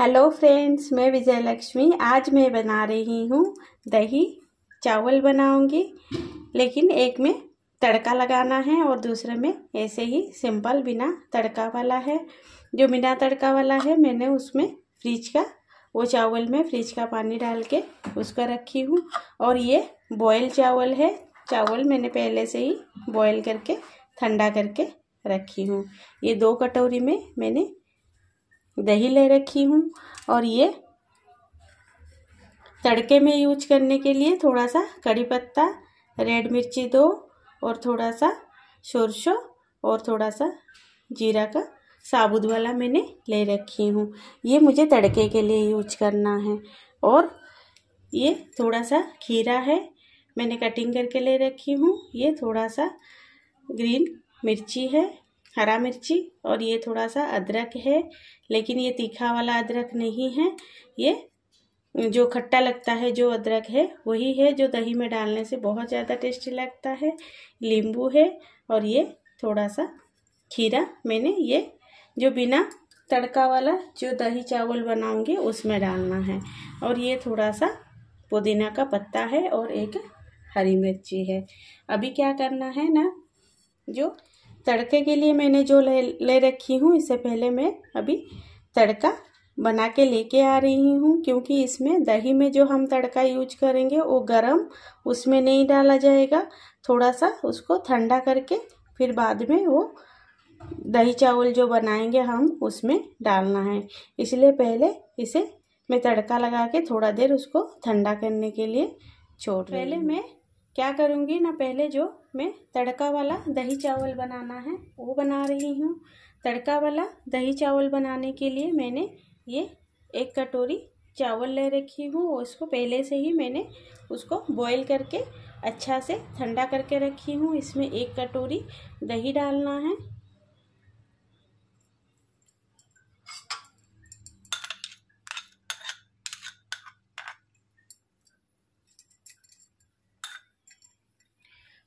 hello friends मैं विजय लक्ष्मी आज मैं बना रही हूँ दही चावल बनाऊँगी लेकिन एक में तड़का लगाना है और दूसरे में ऐसे ही सिंपल बिना तड़का वाला है जो बिना तड़का वाला है मैंने उसमें फ्रिज का वो चावल में फ्रिज का पानी डाल के उसका रखी हूँ और ये बॉयल चावल है चावल मैंने पहले से ही बॉयल करके ठंडा करके रखी हूँ ये दो कटोरी में मैंने दही ले रखी हूँ और ये तड़के में यूज करने के लिए थोड़ा सा कड़ी पत्ता रेड मिर्ची दो और थोड़ा सा सोरसो और थोड़ा सा जीरा का साबुत वाला मैंने ले रखी हूँ ये मुझे तड़के के लिए यूज करना है और ये थोड़ा सा खीरा है मैंने कटिंग करके ले रखी हूँ ये थोड़ा सा ग्रीन मिर्ची है हरा मिर्ची और ये थोड़ा सा अदरक है लेकिन ये तीखा वाला अदरक नहीं है ये जो खट्टा लगता है जो अदरक है वही है जो दही में डालने से बहुत ज़्यादा टेस्टी लगता है नींबू है और ये थोड़ा सा खीरा मैंने ये जो बिना तड़का वाला जो दही चावल बनाऊंगी उसमें डालना है और ये थोड़ा सा पुदीना का पत्ता है और एक हरी मिर्ची है अभी क्या करना है ना जो तड़के के लिए मैंने जो ले ले रखी हूँ इससे पहले मैं अभी तड़का बना के लेके आ रही हूँ क्योंकि इसमें दही में जो हम तड़का यूज करेंगे वो गरम उसमें नहीं डाला जाएगा थोड़ा सा उसको ठंडा करके फिर बाद में वो दही चावल जो बनाएंगे हम उसमें डालना है इसलिए पहले इसे मैं तड़का लगा के थोड़ा देर उसको ठंडा करने के लिए छोड़ पहले मैं क्या करूँगी ना पहले जो मैं तड़का वाला दही चावल बनाना है वो बना रही हूँ तड़का वाला दही चावल बनाने के लिए मैंने ये एक कटोरी चावल ले रखी हूँ उसको पहले से ही मैंने उसको बॉईल करके अच्छा से ठंडा करके रखी हूँ इसमें एक कटोरी दही डालना है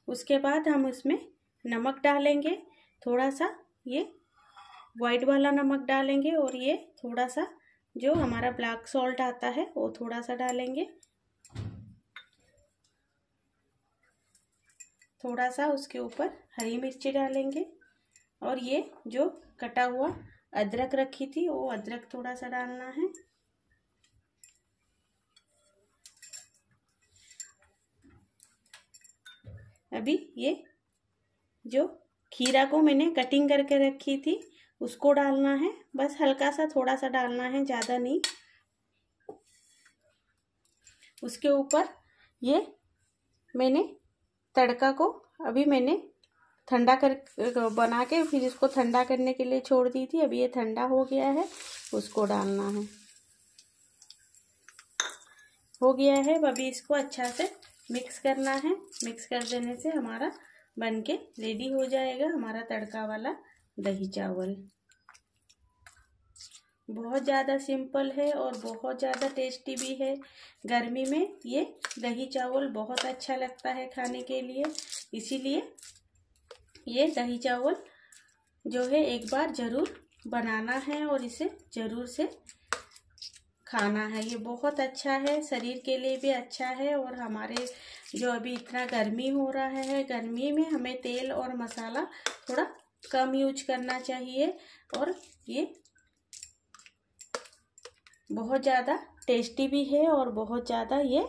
उसके बाद हम उसमें नमक डालेंगे थोड़ा सा ये वाइट वाला नमक डालेंगे और ये थोड़ा सा जो हमारा ब्लैक सॉल्ट आता है वो थोड़ा सा डालेंगे थोड़ा सा उसके ऊपर हरी मिर्ची डालेंगे और ये जो कटा हुआ अदरक रखी थी वो अदरक थोड़ा सा डालना है अभी ये जो खीरा को मैंने कटिंग करके रखी थी उसको डालना है बस हल्का सा थोड़ा सा डालना है ज़्यादा नहीं उसके ऊपर ये मैंने तड़का को अभी मैंने ठंडा कर बना के फिर इसको ठंडा करने के लिए छोड़ दी थी अभी ये ठंडा हो गया है उसको डालना है हो गया है अभी इसको अच्छा से मिक्स करना है मिक्स कर देने से हमारा बन के रेडी हो जाएगा हमारा तड़का वाला दही चावल बहुत ज़्यादा सिंपल है और बहुत ज़्यादा टेस्टी भी है गर्मी में ये दही चावल बहुत अच्छा लगता है खाने के लिए इसीलिए ये दही चावल जो है एक बार ज़रूर बनाना है और इसे ज़रूर से खाना है ये बहुत अच्छा है शरीर के लिए भी अच्छा है और हमारे जो अभी इतना गर्मी हो रहा है गर्मी में हमें तेल और मसाला थोड़ा कम यूज करना चाहिए और ये बहुत ज़्यादा टेस्टी भी है और बहुत ज़्यादा ये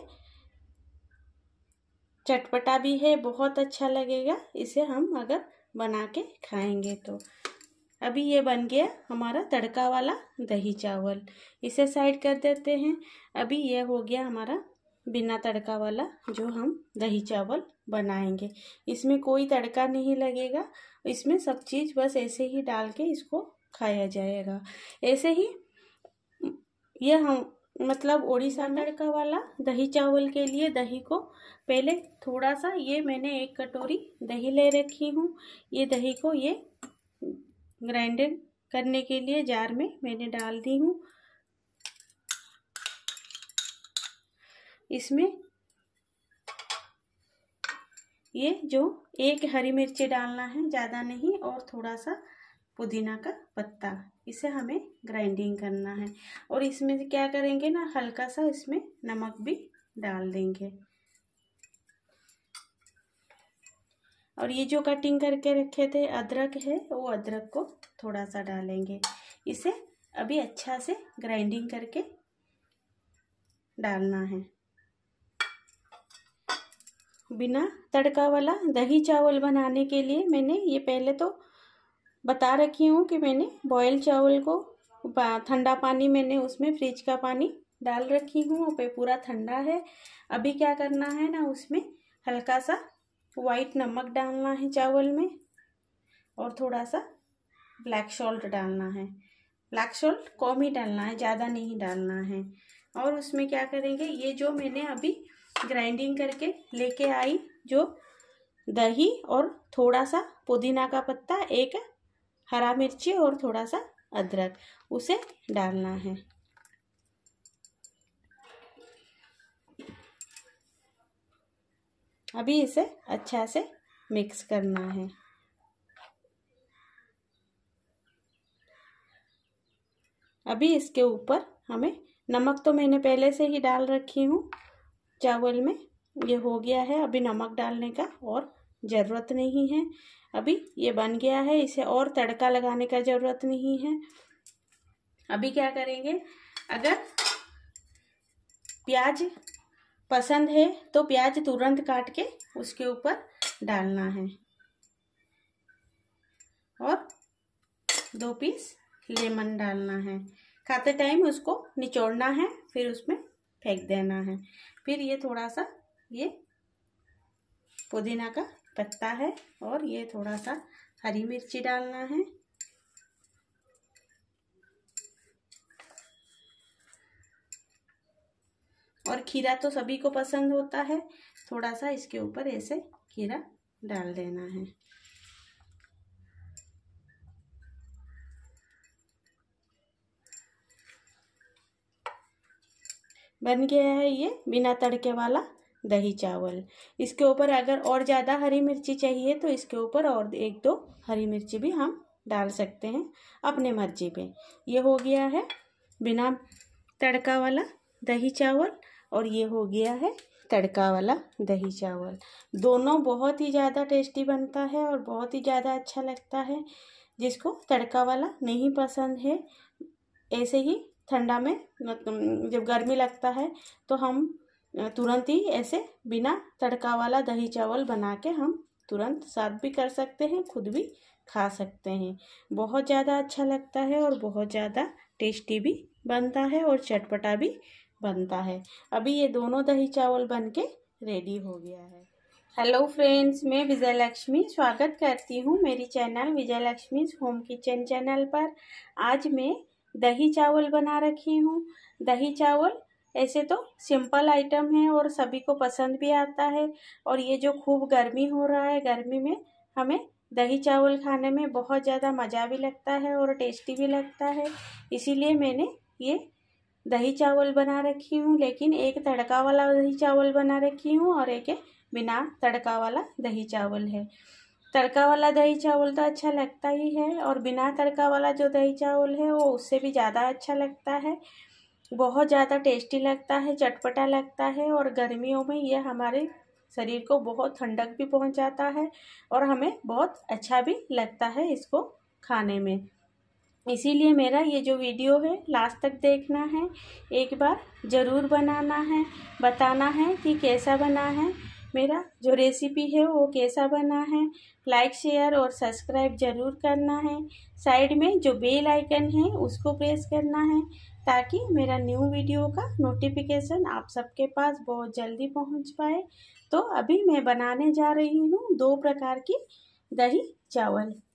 चटपटा भी है बहुत अच्छा लगेगा इसे हम अगर बना के खाएंगे तो अभी ये बन गया हमारा तड़का वाला दही चावल इसे साइड कर देते हैं अभी ये हो गया हमारा बिना तड़का वाला जो हम दही चावल बनाएंगे इसमें कोई तड़का नहीं लगेगा इसमें सब चीज़ बस ऐसे ही डाल के इसको खाया जाएगा ऐसे ही ये हम मतलब ओडिशा में तड़का वाला दही चावल के लिए दही को पहले थोड़ा सा ये मैंने एक कटोरी दही ले रखी हूँ ये दही को ये ग्राइंडर करने के लिए जार में मैंने डाल दी हूँ इसमें ये जो एक हरी मिर्ची डालना है ज़्यादा नहीं और थोड़ा सा पुदीना का पत्ता इसे हमें ग्राइंडिंग करना है और इसमें क्या करेंगे ना हल्का सा इसमें नमक भी डाल देंगे और ये जो कटिंग करके रखे थे अदरक है वो अदरक को थोड़ा सा डालेंगे इसे अभी अच्छा से ग्राइंडिंग करके डालना है बिना तड़का वाला दही चावल बनाने के लिए मैंने ये पहले तो बता रखी हूँ कि मैंने बॉयल चावल को ठंडा पानी मैंने उसमें फ्रिज का पानी डाल रखी हूँ पूरा ठंडा है अभी क्या करना है ना उसमें हल्का सा वाइट नमक डालना है चावल में और थोड़ा सा ब्लैक सॉल्ट डालना है ब्लैक सॉल्ट कम ही डालना है ज़्यादा नहीं डालना है और उसमें क्या करेंगे ये जो मैंने अभी ग्राइंडिंग करके लेके आई जो दही और थोड़ा सा पुदीना का पत्ता एक हरा मिर्ची और थोड़ा सा अदरक उसे डालना है अभी इसे अच्छा से मिक्स करना है अभी इसके ऊपर हमें नमक तो मैंने पहले से ही डाल रखी हूँ चावल में ये हो गया है अभी नमक डालने का और ज़रूरत नहीं है अभी ये बन गया है इसे और तड़का लगाने का ज़रूरत नहीं है अभी क्या करेंगे अगर प्याज पसंद है तो प्याज तुरंत काट के उसके ऊपर डालना है और दो पीस लेमन डालना है खाते टाइम उसको निचोड़ना है फिर उसमें फेंक देना है फिर ये थोड़ा सा ये पुदीना का पत्ता है और ये थोड़ा सा हरी मिर्ची डालना है और खीरा तो सभी को पसंद होता है थोड़ा सा इसके ऊपर ऐसे खीरा डाल देना है बन गया है ये बिना तड़के वाला दही चावल इसके ऊपर अगर और ज़्यादा हरी मिर्ची चाहिए तो इसके ऊपर और एक दो हरी मिर्ची भी हम डाल सकते हैं अपने मर्जी पे ये हो गया है बिना तड़का वाला दही चावल और ये हो गया है तड़का वाला दही चावल दोनों बहुत ही ज़्यादा टेस्टी बनता है और बहुत ही ज़्यादा अच्छा लगता है जिसको तड़का वाला नहीं पसंद है ऐसे ही ठंडा में जब गर्मी लगता है तो हम तुरंत ही ऐसे बिना तड़का वाला दही चावल बना के हम तुरंत साथ भी कर सकते हैं खुद भी खा सकते हैं बहुत ज़्यादा अच्छा लगता है और बहुत ज़्यादा टेस्टी भी बनता है और चटपटा भी बनता है अभी ये दोनों दही चावल बन के रेडी हो गया है हेलो फ्रेंड्स मैं विजय लक्ष्मी स्वागत करती हूँ मेरी channel Vijay Lakshmi home kitchen channel पर आज मैं दही चावल बना रखी हूँ दही चावल ऐसे तो सिंपल आइटम है और सभी को पसंद भी आता है और ये जो खूब गर्मी हो रहा है गर्मी में हमें दही चावल खाने में बहुत ज़्यादा मज़ा भी लगता है और टेस्टी भी लगता है इसीलिए मैंने ये दही चावल बना रखी हूँ लेकिन एक तड़का वाला दही चावल बना रखी हूँ और एक बिना तड़का वाला दही चावल है तड़का वाला दही चावल तो अच्छा लगता ही है और बिना तड़का वाला जो दही चावल है वो उससे भी ज़्यादा अच्छा लगता है बहुत ज़्यादा टेस्टी लगता है चटपटा लगता है और गर्मियों में यह हमारे शरीर को बहुत ठंडक भी पहुंचाता है और हमें बहुत अच्छा भी लगता है इसको खाने में इसीलिए मेरा ये जो वीडियो है लास्ट तक देखना है एक बार ज़रूर बनाना है बताना है कि कैसा बना है मेरा जो रेसिपी है वो कैसा बना है लाइक शेयर और सब्सक्राइब ज़रूर करना है साइड में जो बेल आइकन है उसको प्रेस करना है ताकि मेरा न्यू वीडियो का नोटिफिकेशन आप सबके पास बहुत जल्दी पहुंच पाए तो अभी मैं बनाने जा रही हूँ दो प्रकार की दही चावल